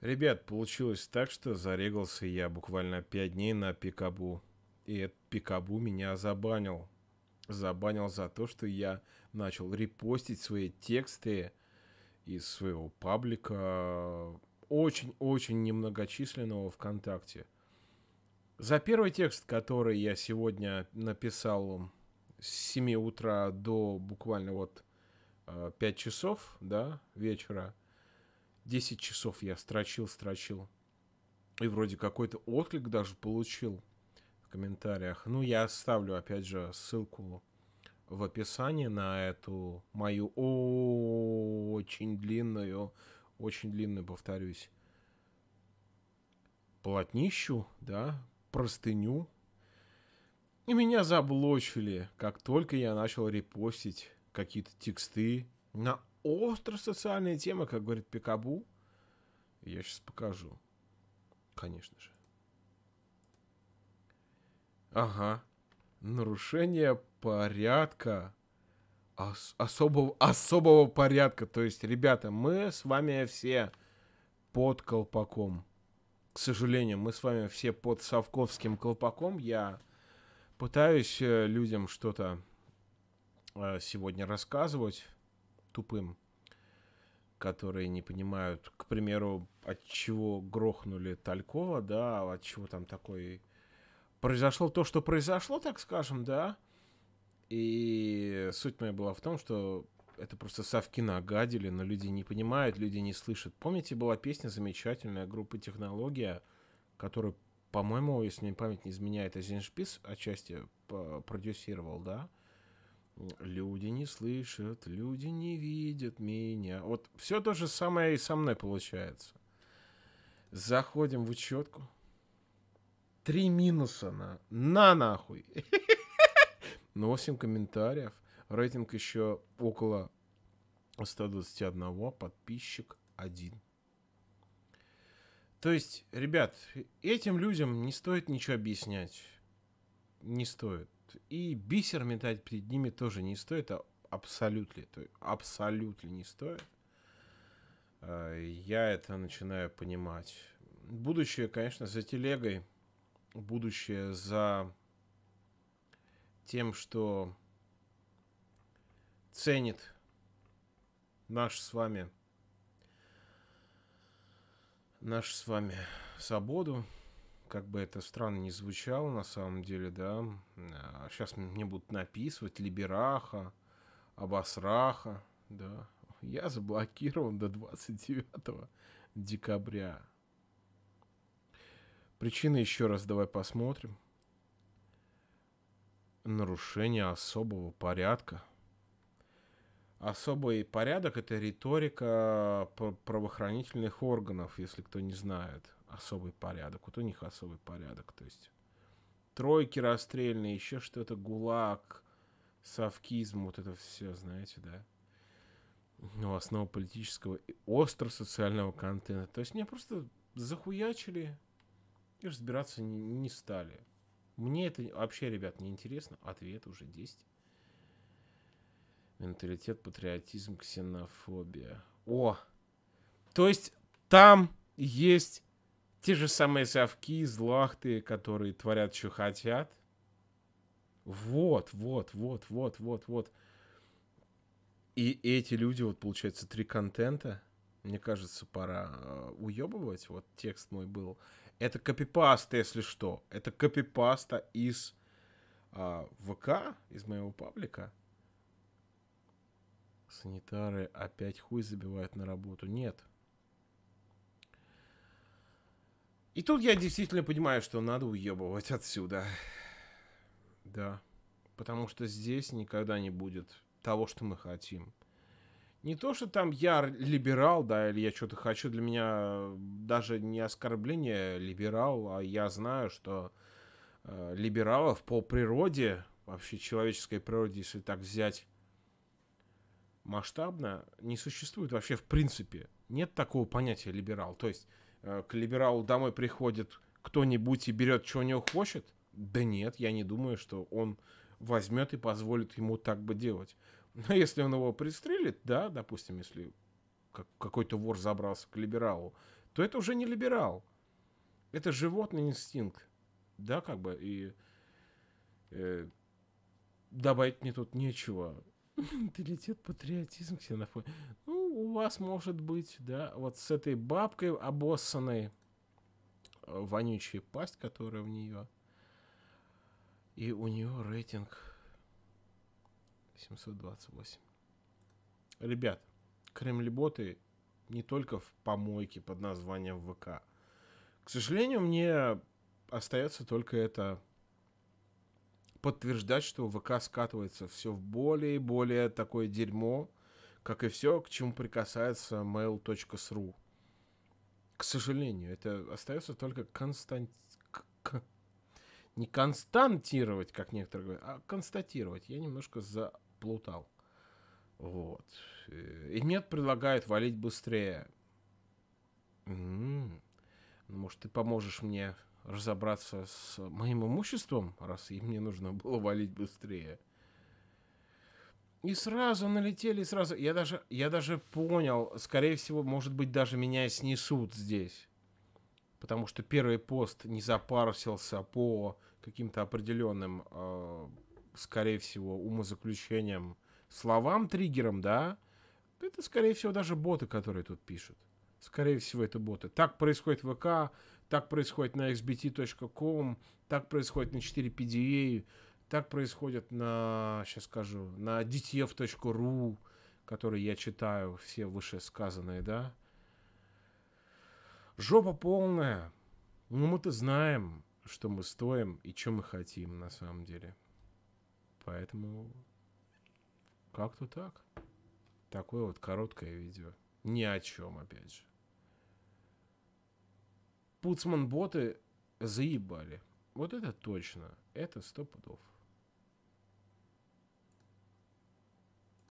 Ребят, получилось так, что зарегался я буквально 5 дней на пикабу. И этот пикабу меня забанил. Забанил за то, что я начал репостить свои тексты из своего паблика очень-очень немногочисленного ВКонтакте. За первый текст, который я сегодня написал с 7 утра до буквально вот 5 э, часов да, вечера – 10 часов я строчил, строчил. И вроде какой-то отклик даже получил в комментариях. Ну, я оставлю, опять же, ссылку в описании на эту мою очень длинную, очень длинную, повторюсь, полотнищу, да, простыню. И меня заблочили, как только я начал репостить какие-то тексты на остро социальная тема, как говорит Пикабу. Я сейчас покажу. Конечно же. Ага. Нарушение порядка. Ос особого, особого порядка. То есть, ребята, мы с вами все под колпаком. К сожалению, мы с вами все под совковским колпаком. Я пытаюсь э, людям что-то э, сегодня рассказывать тупым, которые не понимают, к примеру, от чего грохнули Талькова, да, от чего там такой... Произошло то, что произошло, так скажем, да. И суть моя была в том, что это просто совки нагадили, но люди не понимают, люди не слышат. Помните, была песня замечательная группы «Технология», которую, по-моему, если мне память не изменяет, Эзеншпис отчасти э, продюсировал, да? Люди не слышат, люди не видят меня. Вот все то же самое и со мной получается. Заходим в учетку. Три минуса на. На нахуй. Носим комментариев. Рейтинг еще около 121. Подписчик один. То есть, ребят, этим людям не стоит ничего объяснять. Не стоит. И бисер метать перед ними тоже не стоит, а абсолютно, абсолютно не стоит. А, я это начинаю понимать. Будущее, конечно, за телегой. Будущее за тем, что ценит наш с вами наш с вами свободу, как бы это странно не звучало на самом деле, да, сейчас а, мне будут написывать Либераха, Абасраха, да, я заблокирован до 29 декабря. Причины еще раз давай посмотрим. Нарушение особого порядка. Особый порядок – это риторика э, правоохранительных органов, если кто не знает – особый порядок. Вот у них особый порядок. То есть тройки расстрельные, еще что-то, ГУЛАГ, совкизм, вот это все, знаете, да? Ну, основа политического и остро социального контента. То есть меня просто захуячили и разбираться не, не стали. Мне это вообще, ребят, не интересно. Ответ уже 10. Менталитет, патриотизм, ксенофобия. О! То есть там есть те же самые совки, злахты, которые творят, что хотят. Вот, вот, вот, вот, вот, вот. И эти люди, вот получается, три контента. Мне кажется, пора э, уебывать. Вот текст мой был. Это копипаста, если что. Это копипаста из а, э, ВК, из моего паблика. Санитары опять хуй забивают на работу. Нет. И тут я действительно понимаю, что надо уебывать отсюда. Да. Потому что здесь никогда не будет того, что мы хотим. Не то, что там я либерал, да, или я что-то хочу. Для меня э, даже не оскорбление либерал, а я знаю, что э, либералов по природе, вообще человеческой природе, если так взять масштабно, не существует вообще в принципе. Нет такого понятия либерал. То есть Э, к либералу домой приходит кто-нибудь и берет, что у него хочет? Да нет, я не думаю, что он возьмет и позволит ему так бы делать. Но если он его пристрелит, да, допустим, если какой-то вор забрался к либералу, то это уже не либерал. Это животный инстинкт. Да, как бы, и э, добавить мне тут нечего. Интеллитет, патриотизм, ксенофобия у вас может быть, да, вот с этой бабкой обоссанной, э, вонючая пасть, которая в нее. И у нее рейтинг 728. Ребят, кремлеботы не только в помойке под названием ВК. К сожалению, мне остается только это подтверждать, что ВК скатывается все в более и более такое дерьмо, как и все, к чему прикасается mail.ru. К сожалению, это остается только констант... Не константировать, как некоторые говорят, а констатировать. Я немножко заплутал. Вот. Э, и нет, предлагают валить быстрее. М-м-м. Может, ты поможешь мне разобраться с моим имуществом, раз им мне нужно было валить быстрее. И сразу налетели, и сразу. Я даже, я даже понял, скорее всего, может быть, даже меня снесут здесь. Потому что первый пост не запарсился по каким-то определенным, э, скорее всего, умозаключениям, словам, триггерам, да? Это, скорее всего, даже боты, которые тут пишут. Скорее всего, это боты. Так происходит в ВК, так происходит на xbt.com, так происходит на 4PDA. Так происходит на, сейчас скажу, на dtf.ru, который я читаю, все вышесказанные, да. Жопа полная. но ну, мы-то знаем, что мы стоим и что мы хотим на самом деле. Поэтому как-то так. Такое вот короткое видео. Ни о чем, опять же. Пуцман боты заебали. Вот это точно. Это сто пудов.